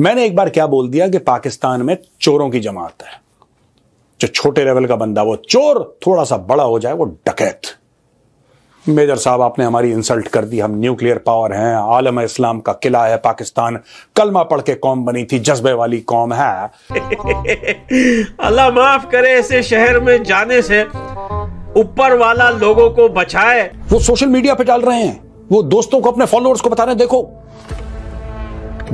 मैंने एक बार क्या बोल दिया कि पाकिस्तान में चोरों की जमात है जो छोटे लेवल का बंदा वो चोर थोड़ा सा बड़ा हो जाए वो डकैत मेजर साहब आपने हमारी इंसल्ट कर दी हम न्यूक्लियर पावर हैं आलम इस्लाम का किला है पाकिस्तान कलमा पढ़ के कौम बनी थी जज्बे वाली कौम है अल्लाह माफ करे ऐसे शहर में जाने से ऊपर वाला लोगों को बचाए वो सोशल मीडिया पे डाल रहे हैं वो दोस्तों को अपने फॉलोअर्स को बता रहे हैं देखो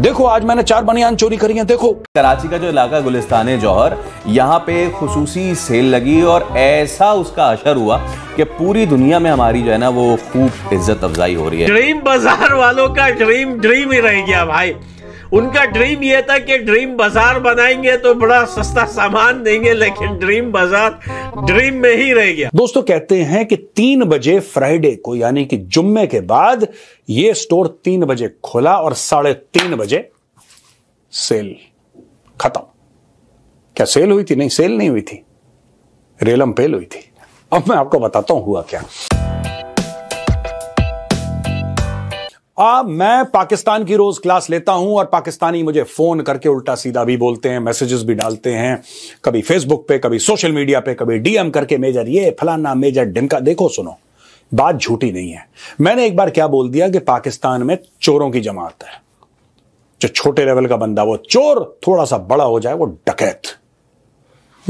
देखो आज मैंने चार बनियान चोरी करी है देखो कराची का जो इलाका गुलिस्तान जौहर यहाँ पे खसूसी सेल लगी और ऐसा उसका असर हुआ कि पूरी दुनिया में हमारी जो है ना वो खूब इज्जत अफजाई हो रही है ड्रीम बाजार वालों का ड्रीम ड्रीम ही रह गया भाई उनका ड्रीम ये था कि ड्रीम बाजार बनाएंगे तो बड़ा सस्ता सामान देंगे लेकिन ड्रीम बाजार ड्रीम में ही रह गया दोस्तों कहते हैं कि तीन बजे फ्राइडे को यानी कि जुम्मे के बाद ये स्टोर तीन बजे खुला और साढ़े तीन बजे सेल खत्म क्या सेल हुई थी नहीं सेल नहीं हुई थी रेलम पेल हुई थी अब मैं आपको बताता हूं हुआ क्या आ, मैं पाकिस्तान की रोज क्लास लेता हूं और पाकिस्तानी मुझे फोन करके उल्टा सीधा भी बोलते हैं मैसेजेस भी डालते हैं कभी फेसबुक पे कभी सोशल मीडिया पे कभी डीएम करके मेजर ये फलाना मेजर ढिमका देखो सुनो बात झूठी नहीं है मैंने एक बार क्या बोल दिया कि पाकिस्तान में चोरों की जमात है जो छोटे लेवल का बंदा वो चोर थोड़ा सा बड़ा हो जाए वो डकैत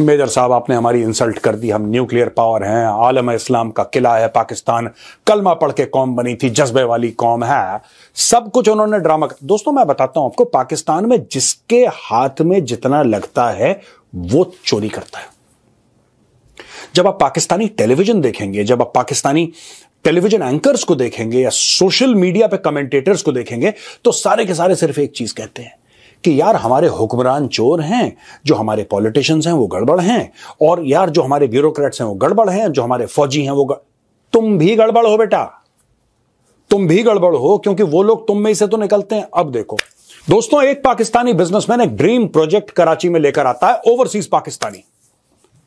मेजर साहब आपने हमारी इंसल्ट कर दी हम न्यूक्लियर पावर हैं आलम इस्लाम का किला है पाकिस्तान कलमा पढ़ के कौम बनी थी जज्बे वाली कौम है सब कुछ उन्होंने ड्रामा कर दोस्तों मैं बताता हूं आपको पाकिस्तान में जिसके हाथ में जितना लगता है वो चोरी करता है जब आप पाकिस्तानी टेलीविजन देखेंगे जब आप पाकिस्तानी टेलीविजन एंकर्स को देखेंगे या सोशल मीडिया पे कमेंटेटर्स को देखेंगे तो सारे के सारे सिर्फ एक चीज कहते हैं कि यार हमारे हुक्मरान चोर हैं जो हमारे पॉलिटिशियंस हैं वो गड़बड़ हैं और यार जो हमारे ब्यूरोक्रेट्स हैं वो गड़बड़ हैं जो हमारे फौजी हैं वो गड़... तुम भी गड़बड़ हो बेटा तुम भी गड़बड़ हो क्योंकि वो लोग तुम में से तो निकलते हैं अब देखो दोस्तों एक पाकिस्तानी बिजनेसमैन एक ड्रीम प्रोजेक्ट कराची में लेकर आता है ओवरसीज पाकिस्तानी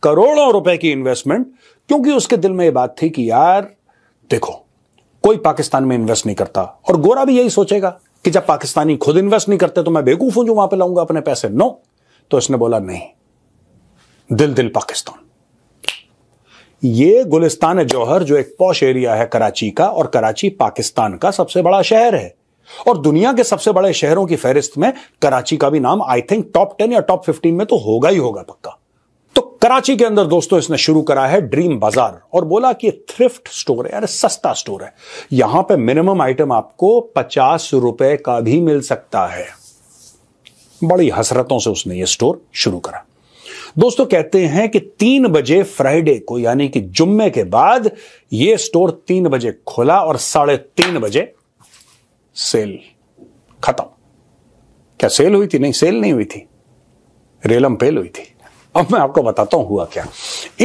करोड़ों रुपए की इन्वेस्टमेंट क्योंकि उसके दिल में यह बात थी कि यार देखो कोई पाकिस्तान में इन्वेस्ट नहीं करता और गोरा भी यही सोचेगा कि जब पाकिस्तानी खुद इन्वेस्ट नहीं करते तो मैं बेवकूफ हूं जो वहां पे लाऊंगा अपने पैसे नो तो इसने बोला नहीं दिल दिल पाकिस्तान ये गुलिस्तान जौहर जो एक पौश एरिया है कराची का और कराची पाकिस्तान का सबसे बड़ा शहर है और दुनिया के सबसे बड़े शहरों की फहरिस्त में कराची का भी नाम आई थिंक टॉप टेन या टॉप फिफ्टीन में तो होगा ही होगा पक्का कराची के अंदर दोस्तों इसने शुरू करा है ड्रीम बाजार और बोला कि थ्रिफ्ट स्टोर है अरे सस्ता स्टोर है यहां पे मिनिमम आइटम आपको पचास रुपए का भी मिल सकता है बड़ी हसरतों से उसने ये स्टोर शुरू करा दोस्तों कहते हैं कि तीन बजे फ्राइडे को यानी कि जुम्मे के बाद यह स्टोर तीन बजे खुला और साढ़े तीन बजे सेल खत्म क्या सेल हुई थी नहीं सेल नहीं हुई थी रेलम पेल हुई थी अब मैं आपको बताता हूं हुआ क्या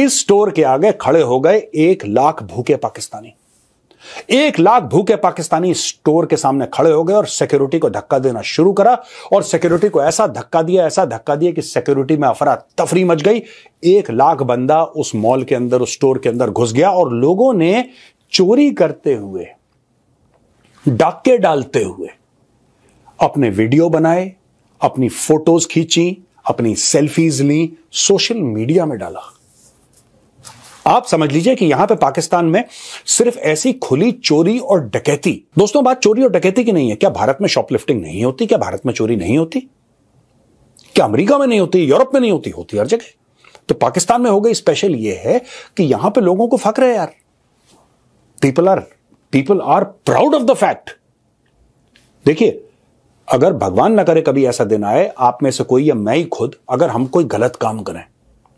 इस स्टोर के आगे खड़े हो गए एक लाख भूखे पाकिस्तानी एक लाख भूखे पाकिस्तानी स्टोर के सामने खड़े हो गए और सिक्योरिटी को धक्का देना शुरू करा और सिक्योरिटी को ऐसा धक्का दिया ऐसा धक्का दिया कि सिक्योरिटी में अफरा तफरी मच गई एक लाख बंदा उस मॉल के अंदर उस स्टोर के अंदर घुस गया और लोगों ने चोरी करते हुए डाके डालते हुए अपने वीडियो बनाए अपनी फोटोज खींची अपनी सेल्फीज ली सोशल मीडिया में डाला आप समझ लीजिए कि यहां पे पाकिस्तान में सिर्फ ऐसी खुली चोरी और डकैती दोस्तों बात चोरी और डकैती की नहीं है क्या भारत में शॉपलिफ्टिंग नहीं होती क्या भारत में चोरी नहीं होती क्या अमेरिका में नहीं होती यूरोप में नहीं होती होती हर जगह तो पाकिस्तान में हो गई स्पेशल यह है कि यहां पे लोगों को फक्र है यार people are people are proud of the fact देखिए अगर भगवान ना करे कभी ऐसा दिन आए आप में से कोई या मैं ही खुद अगर हम कोई गलत काम करें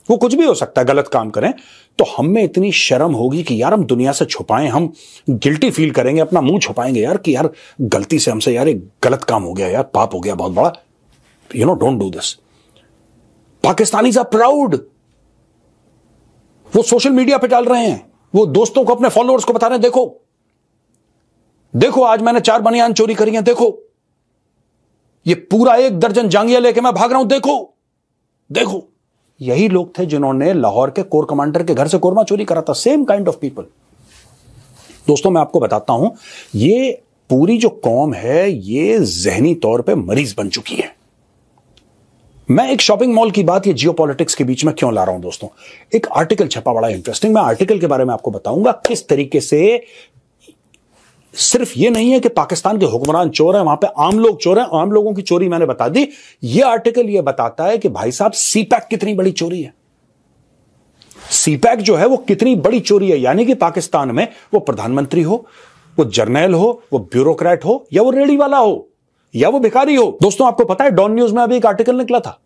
वो कुछ भी हो सकता है गलत काम करें तो हम में इतनी शर्म होगी कि यार हम दुनिया से छुपाएं हम गिल्टी फील करेंगे अपना मुंह छुपाएंगे यार कि यार गलती से हमसे यार एक गलत काम हो गया यार पाप हो गया बहुत बड़ा you know don't do this Pakistani are proud वो सोशल मीडिया पे डाल रहे हैं वो दोस्तों को अपने फॉलोअर्स को बता रहे हैं देखो देखो आज मैंने चार बनियान चोरी करी है देखो ये पूरा एक दर्जन जांगिया लेके मैं भाग रहा हूं देखो देखो यही लोग थे जिन्होंने लाहौर के कोर कमांडर के घर से कोरमा चोरी करा था सेम काइंड ऑफ पीपल दोस्तों मैं आपको बताता हूं ये पूरी जो कौम है ये जहनी तौर पे मरीज बन चुकी है मैं एक शॉपिंग मॉल की बात ये जियोपॉलिटिक्स के बीच में क्यों ला रहा हूं दोस्तों एक आर्टिकल छपा बड़ा इंटरेस्टिंग मैं आर्टिकल के बारे में आपको बताऊंगा किस तरीके से सिर्फ ये नहीं है कि पाकिस्तान के हुक्मरान चोर हैं वहां पे आम लोग चोर हैं आम लोगों की चोरी मैंने बता दी ये आर्टिकल ये बताता है कि भाई साहब सीपैक कितनी बड़ी चोरी है सीपैक जो है वो कितनी बड़ी चोरी है यानी कि पाकिस्तान में वो प्रधानमंत्री हो वो जर्नल हो वो ब्यूरोक्रेट हो या वो रेडी वाला हो या वो भिखारी हो दोस्तों आपको पता है डॉन न्यूज में अभी एक आर्टिकल निकला था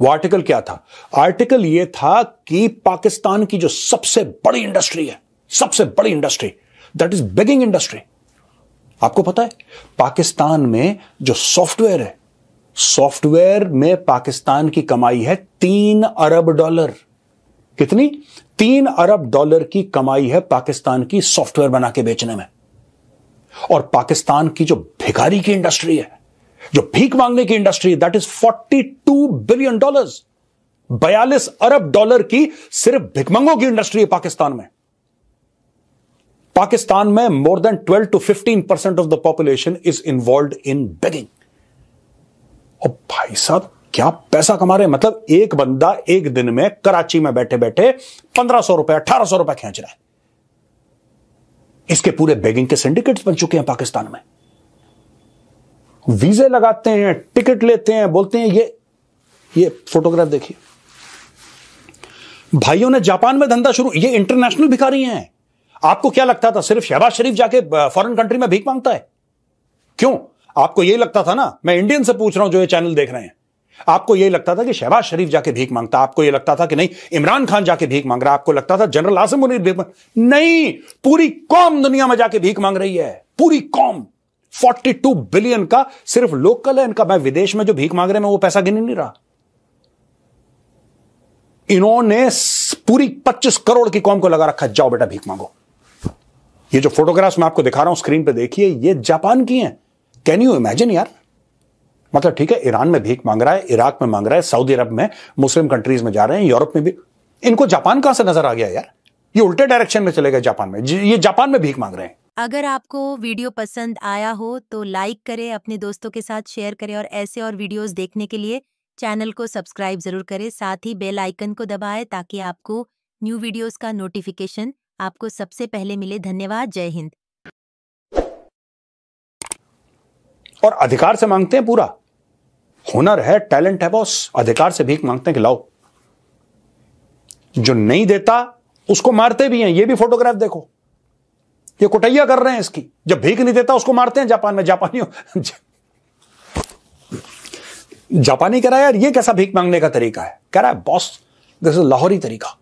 वो आर्टिकल क्या था आर्टिकल ये था कि पाकिस्तान की जो सबसे बड़ी इंडस्ट्री है सबसे बड़ी industry that is begging industry आपको पता है पाकिस्तान में जो सॉफ्टवेयर है सॉफ्टवेयर में पाकिस्तान की कमाई है तीन अरब डॉलर कितनी तीन अरब डॉलर की कमाई है पाकिस्तान की सॉफ्टवेयर बना के बेचने में और पाकिस्तान की जो भिखारी की इंडस्ट्री है जो भीख मांगने की industry that is 42 billion dollars बयालीस अरब डॉलर की सिर्फ भिकमंगों की इंडस्ट्री है पाकिस्तान में पाकिस्तान में more than 12 to 15 percent of the population is involve in begging और भाई साहब क्या पैसा कमा रहे हैं मतलब एक बंदा एक दिन में कराची में बैठे बैठे पंद्रह सौ रुपए अठारह सौ रुपए खेच रहा है इसके पूरे बेगिंग के सिंडिकेट्स बन चुके हैं पाकिस्तान में वीजे लगाते हैं टिकट लेते हैं बोलते हैं ये ये फोटोग्राफ देखिए भाइयों ने जापान में धंधा शुरू ये इंटरनेशनल भिखारी हैं आपको क्या लगता था सिर्फ शहबाज शरीफ जाके फॉरेन कंट्री में भीख मांगता है क्यों आपको यही लगता था ना मैं इंडियन से पूछ रहा हूं जो ये चैनल देख रहे हैं आपको यही लगता था कि शहबाज शरीफ जाके भीख मांगता आपको यह लगता था कि नहीं इमरान खान जाके भीख मांग रहा आपको लगता था जनरल आसिम मुनीर भीख मांग नहीं पूरी कौम दुनिया में जाके भीख मांग रही है पूरी कौम 42 बिलियन का सिर्फ लोकल है इनका मैं विदेश में जो भीख मांग रहे हैं मैं वो पैसा गिन नहीं रहा इन्होंने पूरी 25 करोड़ की कौम को लगा रखा जाओ बेटा भीख मांगो ये जो फोटोग्राफ्स मैं आपको दिखा रहा हूं स्क्रीन पे देखिए ये जापान की हैं कैन यू इमेजिन यार मतलब ठीक है ईरान में भीख मांग रहा है इराक में मांग रहा है सऊदी अरब में मुस्लिम कंट्रीज में जा रहे हैं यूरोप में भी इनको जापान कहां से नजर आ गया यार ये उल्टे डायरेक्शन में चले गए जापान में ये जापान में भीख मांग रहे हैं अगर आपको वीडियो पसंद आया हो तो लाइक करें अपने दोस्तों के साथ शेयर करें और ऐसे और वीडियोस देखने के लिए चैनल को सब्सक्राइब जरूर करें साथ ही बेल आइकन को दबाएं ताकि आपको न्यू वीडियोस का नोटिफिकेशन आपको सबसे पहले मिले धन्यवाद जय हिंद और अधिकार से मांगते हैं पूरा हुनर है टैलेंट है बॉस अधिकार से भीख मांगते हैं कि लाओ जो नहीं देता उसको मारते भी हैं ये भी फोटोग्राफ देखो ये कुटैया कर रहे हैं इसकी जब भीख नहीं देता उसको मारते हैं जापान में जापानियों जापानी कह रहा है यार ये कैसा भीख मांगने का तरीका है कह रहा है बॉस दिस इज लाहौरी तरीका